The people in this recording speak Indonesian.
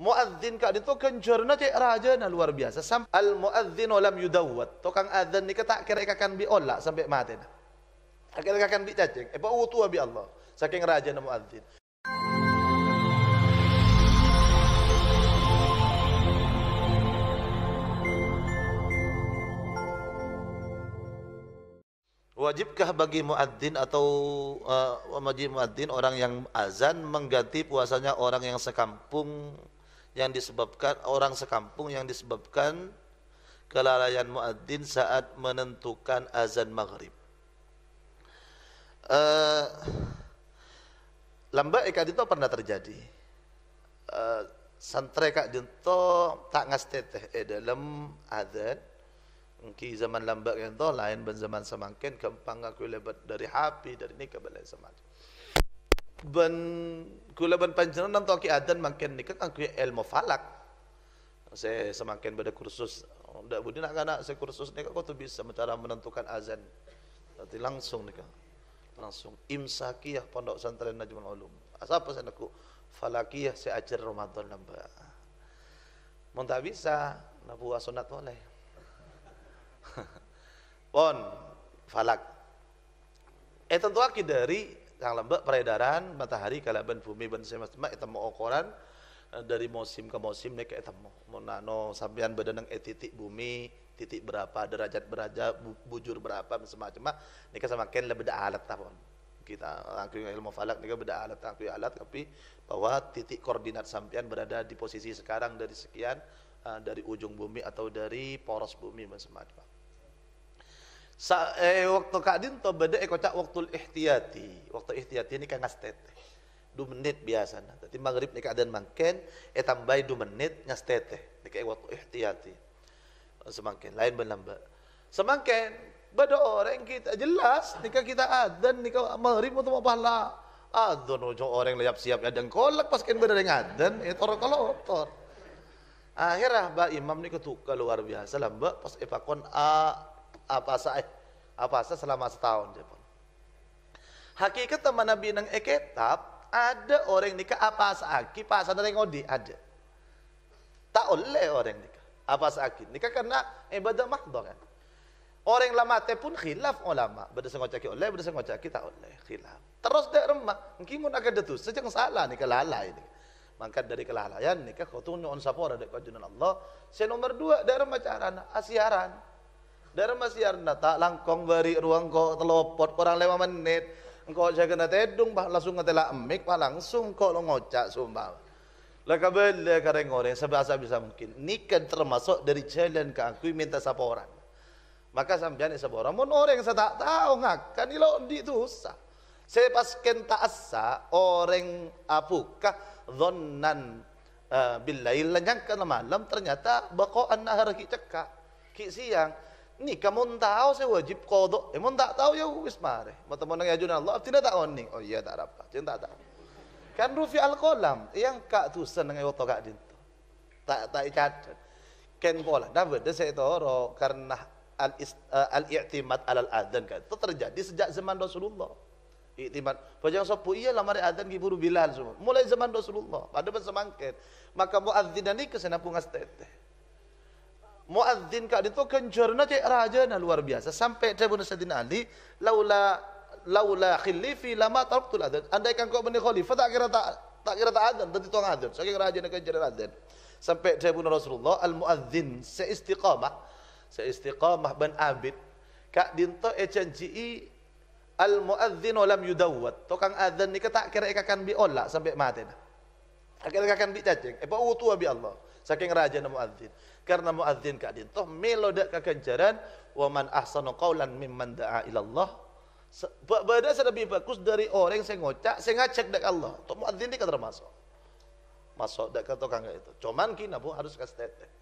muadzin itu dinto kan kenjerna cek raja na luar biasa sam al muadzin lam yudawwat tokang adzan ni ketak kira kakan kan bi ola sampai mati na akhir kakan bi cacing epa eh, utua bi Allah saking raja na muadzin Wajibkah bagi muadzin atau uh, wajib muadzin orang yang azan mengganti puasanya orang yang sekampung yang disebabkan orang sekampung yang disebabkan kelalaian muadzin saat menentukan azan maghrib. Uh, eh, lamba eka dinto pernah terjadi. Eh, santri kak dinto tak ngas teteh eh, dalam azan. Mungkin zaman lamba kan lain ben zaman semangkin gampang aku lebat dari api dari ini ke belai semangkin ben kula ben panjenengan toki adan makin niket angku ilmu falak. Saya semakin pada kursus oh, ndak budi nak anak saya kursus nikah kok tu bisa cara menentukan azan. Nanti langsung nikah. Langsung imsakiyah pondok santren Najmul Ulum. Apa saya naku falakiyah saya ajar Ramadan nambah. Mau tak bisa nak sunat boleh. Pon falak. Eh tentu aki dari yang lembek peredaran matahari ben bumi ban semasma eta mau okoran eh, dari musim ke musim nek eta mau nano badan badanang eh titik bumi titik berapa derajat berapa bujur berapa semacam mah mereka sama ken lebih alat tahun kita angkring ilmu falak mereka beda alat tapi alat tapi bahwa titik koordinat sampean berada di posisi sekarang dari sekian eh, dari ujung bumi atau dari poros bumi semacam Sa, eh, waktu Kak Dinto beda eh, kocak waktu ihtiyati. Waktu ihtiyati ini kan ngas teteh. menit biasa. Nah. Tadi maghrib ni keadaan mangken, eh tambah dua menit ngas teteh. Ini kayak waktu ihtiyati. Eh, semangken, lain berlambak. Semangken, beda orang kita jelas nikah kita adan nikah maghrib atau mau pahala adon ojo orang layap siap yang kolak pas kan berada yang adan itu eh, orang kolotor akhirnya mbak imam ini ketuk luar biasa lah mbak pas epakon a apa saya puasa selama setahun. Hakikat teman Nabi nang eketap ada orang nikah apa saaki ada yang ngodi ada. Tak oleh orang nikah apa saaki nikah karena ibadah mahdhar kan. Orang lama teh pun khilaf ulama, beda sengocaki oleh, beda sengocaki tak oleh, khilaf. Terus dia remah, mungkin agak detus, sejak salah nikah lalai nikah mangkat dari kelalaian nikah kau tuh on sapora dek kajunan Allah. Saya nomor dua dari macaran asiaran. Dari masih arna tak langkong beri ruang kau telopot kurang lima menit. Engkau jaga na tedung bah langsung ngetela emik bah langsung kau lo ngocak sumpah. Laka bela kareng orang sebahasa bisa mungkin. Ini kan termasuk dari jalan ke aku minta sapa orang. Maka sampean sapa orang. Mun orang saya tak tahu ngakan ilo di itu usah. Saya pas kenta asa orang apukah dhonan uh, billahi ke malam ternyata bakoan nahar ki cekak ki siang nikah kamu tahu saya wajib kodok eh mun tak tahu ya wis mare mata mun ajunan Allah tidak tak oning oh iya tak apa. cen tak tahu kan rufi al kolam yang kak tusan dengan otak kak dinto tak tak catat ken pola dah beda saya toro karena al eh, al i'timad alal adan kan itu terjadi sejak zaman Rasulullah i'timad bajang sopu iya lamar adan giburu bilal semua mulai zaman Rasulullah pada bersemangket maka muadzin ini kesana pungas teteh muadzin ka itu kenjerna raja na luar biasa sampai Tribun Sayyidina Ali laula laula khilifi lama taraktul adzan andaikan kau benih khalifah tak kira tak tak kira tak adzan tadi tuang adzan saking rajana kenjerna adzan sampai Tribun Rasulullah al muadzin seistiqamah seistiqamah ben abid kak dinto e eh janji al muadzin lam yudawwat tukang adzan ni tak kira ikakan eh bi olak sampai mati ikakan bi cacing eh, apa utua bi Allah Saking raja muadzin. Karena muadzin kadin toh melode kekenjaran wa waman ahsanu qaulan mimman da'a ila Allah. Badan saya lebih bagus dari orang yang saya ngocak, saya ngacak dak Allah. Toh muadzin ini kan termasuk. Masuk dak ke tukang itu. Cuman kina bu harus kasih teteh.